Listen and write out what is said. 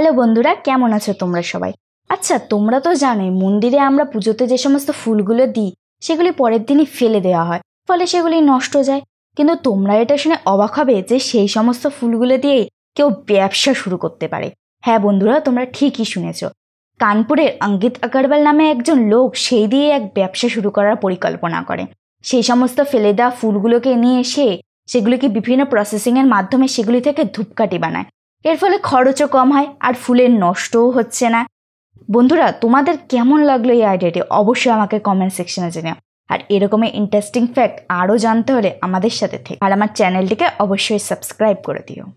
hello বন্ধুরা কেমন আছো তোমরা সবাই আচ্ছা তোমরা তো জানোই মন্দিরে আমরা পুজোতে যে সমস্ত ফুলগুলো দিই সেগুলি পরের দিনই ফেলে দেওয়া হয় ফলে সেগুলি নষ্ট যায় কিন্তু তোমরা এটা শুনে অবাক হবে যে সেই সমস্ত ফুলগুলো দিয়েই কেউ ব্যবসা শুরু করতে পারে হ্যাঁ বন্ধুরা তোমরা ঠিকই শুনেছ কানপুরের অঙ্গিত আগরওয়াল নামে একজন লোক সেই দিয়ে এক ব্যবসা শুরু করার পরিকল্পনা করে সেই সমস্ত ফেলে দেওয়া ফুলগুলোকে নিয়ে এসে সেগুলিকে বিভিন্ন প্রসেসিংয়ের মাধ্যমে সেগুলি থেকে ধূপকাঠি বানায় এর ফলে খরচও কম হয় আর ফুলের নষ্টও হচ্ছে না বন্ধুরা তোমাদের কেমন লাগলো এই আইডিয়াটি অবশ্যই আমাকে কমেন্ট সেকশনে জানিও আর এরকমই ইন্টারেস্টিং ফ্যাক্ট আরও জানতে হলে আমাদের সাথে থেকে আর আমার চ্যানেলটিকে অবশ্যই সাবস্ক্রাইব করে দিও